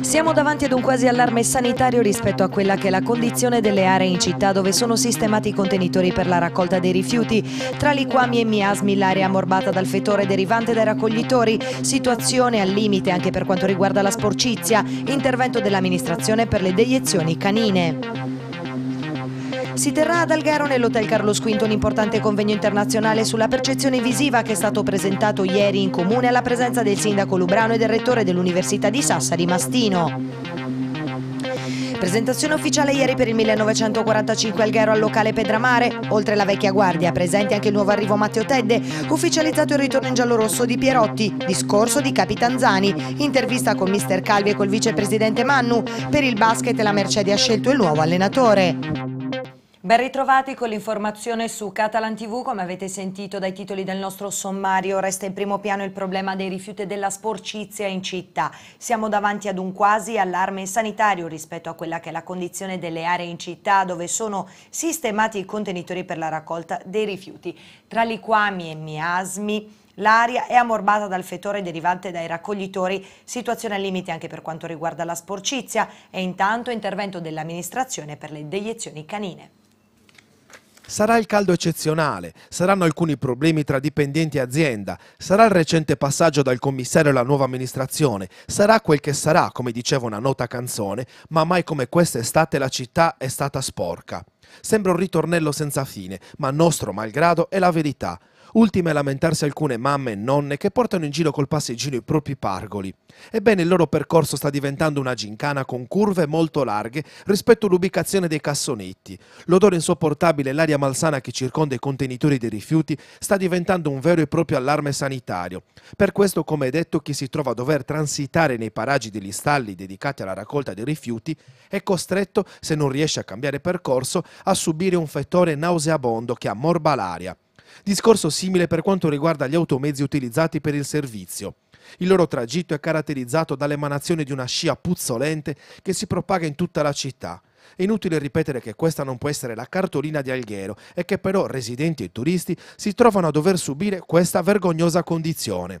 Siamo davanti ad un quasi allarme sanitario rispetto a quella che è la condizione delle aree in città dove sono sistemati i contenitori per la raccolta dei rifiuti, tra liquami e miasmi l'area ammorbata dal fetore derivante dai raccoglitori, situazione al limite anche per quanto riguarda la sporcizia, intervento dell'amministrazione per le deiezioni canine. Si terrà ad Alghero nell'Hotel Carlo V un importante convegno internazionale sulla percezione visiva che è stato presentato ieri in comune alla presenza del sindaco Lubrano e del rettore dell'Università di Sassari Mastino. Presentazione ufficiale ieri per il 1945 Alghero al locale Pedramare, oltre la vecchia guardia, presenti anche il nuovo arrivo Matteo Tedde, ufficializzato il ritorno in giallo rosso di Pierotti, discorso di Capitanzani, intervista con mister Calvi e col vicepresidente Mannu, per il basket la Mercedes ha scelto il nuovo allenatore. Ben ritrovati con l'informazione su Catalan TV, come avete sentito dai titoli del nostro sommario resta in primo piano il problema dei rifiuti e della sporcizia in città. Siamo davanti ad un quasi allarme sanitario rispetto a quella che è la condizione delle aree in città dove sono sistemati i contenitori per la raccolta dei rifiuti, tra liquami e miasmi. L'aria è ammorbata dal fetore derivante dai raccoglitori, situazione al limite anche per quanto riguarda la sporcizia e intanto intervento dell'amministrazione per le deiezioni canine. Sarà il caldo eccezionale, saranno alcuni problemi tra dipendenti e azienda, sarà il recente passaggio dal commissario alla nuova amministrazione, sarà quel che sarà, come diceva una nota canzone, ma mai come quest'estate la città è stata sporca. Sembra un ritornello senza fine, ma nostro malgrado è la verità. Ultime a lamentarsi alcune mamme e nonne che portano in giro col passeggino i propri pargoli. Ebbene, il loro percorso sta diventando una gincana con curve molto larghe rispetto all'ubicazione dei cassonetti. L'odore insopportabile e l'aria malsana che circonda i contenitori dei rifiuti sta diventando un vero e proprio allarme sanitario. Per questo, come detto, chi si trova a dover transitare nei paraggi degli stalli dedicati alla raccolta dei rifiuti è costretto, se non riesce a cambiare percorso, a subire un fettore nauseabondo che ammorba l'aria. Discorso simile per quanto riguarda gli automezzi utilizzati per il servizio. Il loro tragitto è caratterizzato dall'emanazione di una scia puzzolente che si propaga in tutta la città. È inutile ripetere che questa non può essere la cartolina di Alghero e che però residenti e turisti si trovano a dover subire questa vergognosa condizione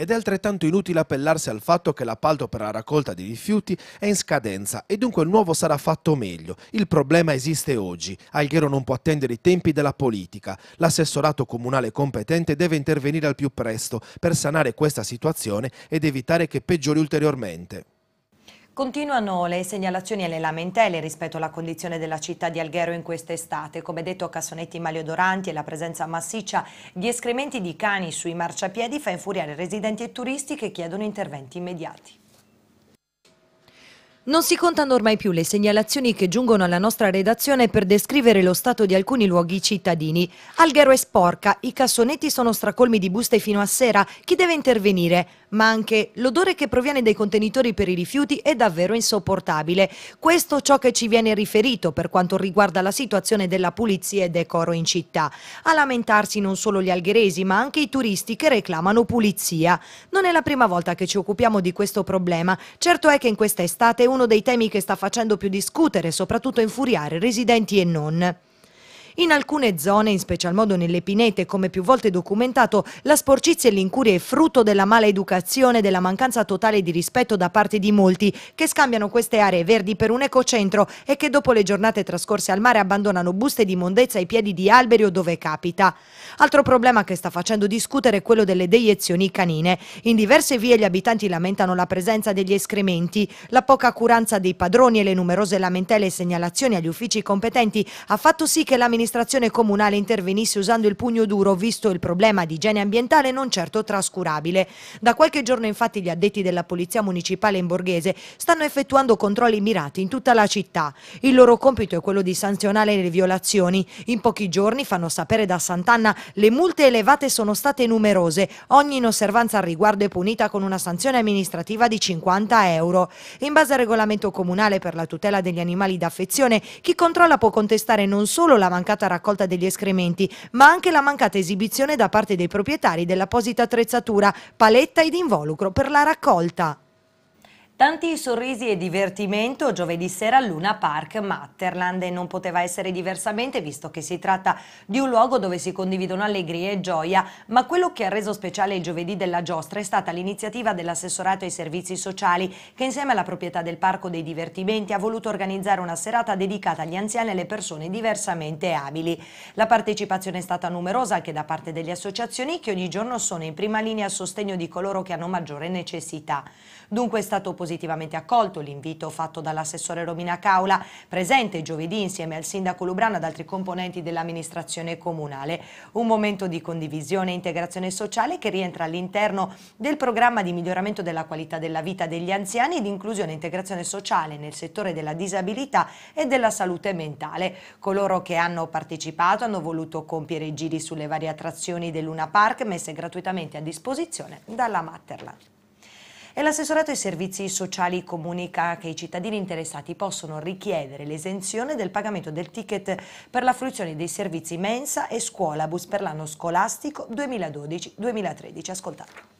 ed è altrettanto inutile appellarsi al fatto che l'appalto per la raccolta di rifiuti è in scadenza e dunque il nuovo sarà fatto meglio. Il problema esiste oggi. Alghero non può attendere i tempi della politica. L'assessorato comunale competente deve intervenire al più presto per sanare questa situazione ed evitare che peggiori ulteriormente. Continuano le segnalazioni e le lamentele rispetto alla condizione della città di Alghero in quest'estate. Come detto, cassonetti maleodoranti e la presenza massiccia di escrementi di cani sui marciapiedi fa infuriare residenti e turisti che chiedono interventi immediati. Non si contano ormai più le segnalazioni che giungono alla nostra redazione per descrivere lo stato di alcuni luoghi cittadini. Alghero è sporca, i cassonetti sono stracolmi di buste fino a sera, chi deve intervenire? ma anche l'odore che proviene dai contenitori per i rifiuti è davvero insopportabile. Questo ciò che ci viene riferito per quanto riguarda la situazione della pulizia e decoro in città. A lamentarsi non solo gli algheresi, ma anche i turisti che reclamano pulizia. Non è la prima volta che ci occupiamo di questo problema. Certo è che in questa estate è uno dei temi che sta facendo più discutere, soprattutto infuriare residenti e non. In alcune zone, in special modo nelle pinete, come più volte documentato, la sporcizia e l'incuria è frutto della maleducazione, e della mancanza totale di rispetto da parte di molti, che scambiano queste aree verdi per un ecocentro e che dopo le giornate trascorse al mare abbandonano buste di mondezza ai piedi di alberi o dove capita. Altro problema che sta facendo discutere è quello delle deiezioni canine. In diverse vie gli abitanti lamentano la presenza degli escrementi, la poca curanza dei padroni e le numerose lamentele e segnalazioni agli uffici competenti ha fatto sì che la l'amministrazione comunale intervenisse usando il pugno duro, visto il problema di igiene ambientale non certo trascurabile. Da qualche giorno infatti gli addetti della Polizia Municipale in Borghese stanno effettuando controlli mirati in tutta la città. Il loro compito è quello di sanzionare le violazioni. In pochi giorni, fanno sapere da Sant'Anna, le multe elevate sono state numerose. Ogni inosservanza al riguardo è punita con una sanzione amministrativa di 50 euro. In base al regolamento comunale per la tutela degli animali d'affezione, chi controlla può contestare non solo la mancanza mancata raccolta degli escrementi, ma anche la mancata esibizione da parte dei proprietari dell'apposita attrezzatura, paletta ed involucro per la raccolta. Tanti sorrisi e divertimento giovedì sera al Luna Park Matterland e non poteva essere diversamente visto che si tratta di un luogo dove si condividono allegria e gioia, ma quello che ha reso speciale il giovedì della giostra è stata l'iniziativa dell'assessorato ai servizi sociali che insieme alla proprietà del Parco dei Divertimenti ha voluto organizzare una serata dedicata agli anziani e alle persone diversamente abili. La partecipazione è stata numerosa anche da parte delle associazioni che ogni giorno sono in prima linea a sostegno di coloro che hanno maggiore necessità. Dunque è stato positivamente accolto l'invito fatto dall'assessore Romina Caula, presente giovedì insieme al sindaco Lubrano ad altri componenti dell'amministrazione comunale. Un momento di condivisione e integrazione sociale che rientra all'interno del programma di miglioramento della qualità della vita degli anziani e di inclusione e integrazione sociale nel settore della disabilità e della salute mentale. Coloro che hanno partecipato hanno voluto compiere i giri sulle varie attrazioni del Luna Park messe gratuitamente a disposizione dalla Matterland e l'assessorato ai servizi sociali comunica che i cittadini interessati possono richiedere l'esenzione del pagamento del ticket per la fruizione dei servizi mensa e scuolabus per l'anno scolastico 2012-2013. Ascoltate.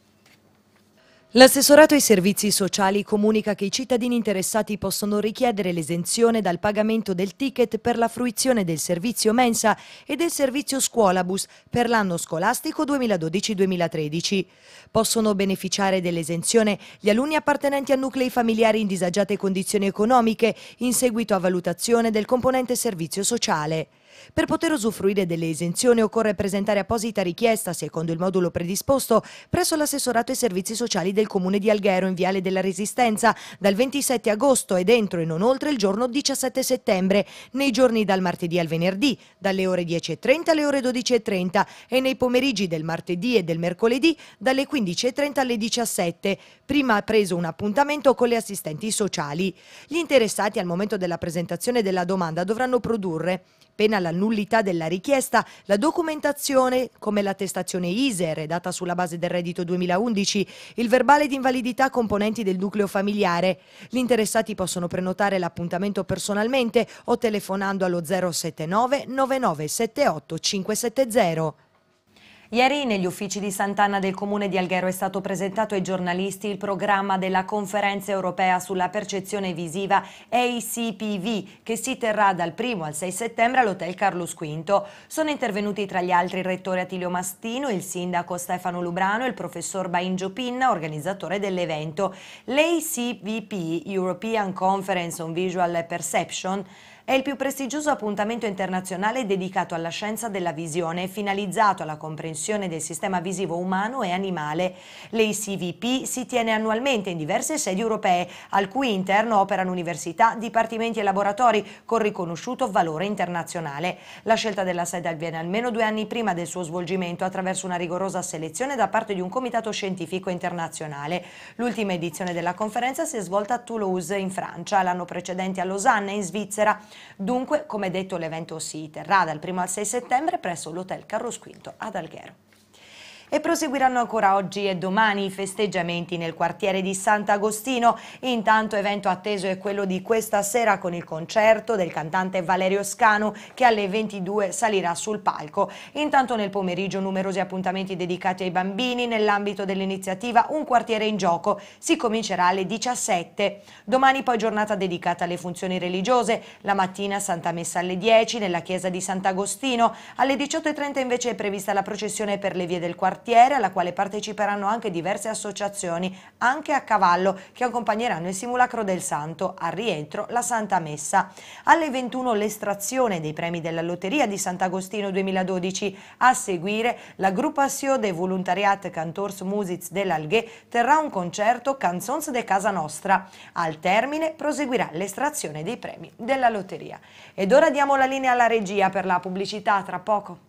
L'assessorato ai servizi sociali comunica che i cittadini interessati possono richiedere l'esenzione dal pagamento del ticket per la fruizione del servizio mensa e del servizio scuolabus per l'anno scolastico 2012-2013. Possono beneficiare dell'esenzione gli alunni appartenenti a nuclei familiari in disagiate condizioni economiche in seguito a valutazione del componente servizio sociale. Per poter usufruire delle esenzioni occorre presentare apposita richiesta, secondo il modulo predisposto, presso l'assessorato ai servizi sociali del comune di Alghero in Viale della Resistenza dal 27 agosto ed entro e non oltre il giorno 17 settembre, nei giorni dal martedì al venerdì, dalle ore 10.30 alle ore 12.30 e nei pomeriggi del martedì e del mercoledì dalle 15.30 alle 17, prima ha preso un appuntamento con le assistenti sociali. Gli interessati al momento della presentazione della domanda dovranno produrre, pena la la nullità della richiesta, la documentazione come l'attestazione ISE redatta sulla base del reddito 2011, il verbale di invalidità componenti del nucleo familiare. Gli interessati possono prenotare l'appuntamento personalmente o telefonando allo 079 9978 570. Ieri negli uffici di Sant'Anna del Comune di Alghero è stato presentato ai giornalisti il programma della conferenza europea sulla percezione visiva ACPV che si terrà dal 1 al 6 settembre all'Hotel Carlos V. Sono intervenuti tra gli altri il rettore Attilio Mastino, il sindaco Stefano Lubrano e il professor Baingio Pinna, organizzatore dell'evento. L'ACVP, European Conference on Visual Perception, è il più prestigioso appuntamento internazionale dedicato alla scienza della visione finalizzato alla comprensione del sistema visivo umano e animale. L'ACVP si tiene annualmente in diverse sedi europee, al cui interno operano università, dipartimenti e laboratori con riconosciuto valore internazionale. La scelta della sede avviene almeno due anni prima del suo svolgimento attraverso una rigorosa selezione da parte di un comitato scientifico internazionale. L'ultima edizione della conferenza si è svolta a Toulouse in Francia, l'anno precedente a Lausanne, in Svizzera. Dunque, come detto, l'evento si terrà dal 1 al 6 settembre presso l'Hotel Carlos V ad Alghero e proseguiranno ancora oggi e domani i festeggiamenti nel quartiere di Sant'Agostino. Intanto evento atteso è quello di questa sera con il concerto del cantante Valerio Scanu che alle 22 salirà sul palco. Intanto nel pomeriggio numerosi appuntamenti dedicati ai bambini nell'ambito dell'iniziativa Un quartiere in gioco. Si comincerà alle 17. Domani poi giornata dedicata alle funzioni religiose. La mattina Santa Messa alle 10 nella chiesa di Sant'Agostino. Alle 18.30 invece è prevista la processione per le vie del quartiere quartiere alla quale parteciperanno anche diverse associazioni, anche a cavallo, che accompagneranno il simulacro del santo, al rientro la Santa Messa. Alle 21 l'estrazione dei premi della Lotteria di Sant'Agostino 2012, a seguire la Gruppasio de Volontariat Cantors Music dell'Alghe terrà un concerto Canzons de Casa Nostra. Al termine proseguirà l'estrazione dei premi della lotteria. Ed ora diamo la linea alla regia per la pubblicità tra poco.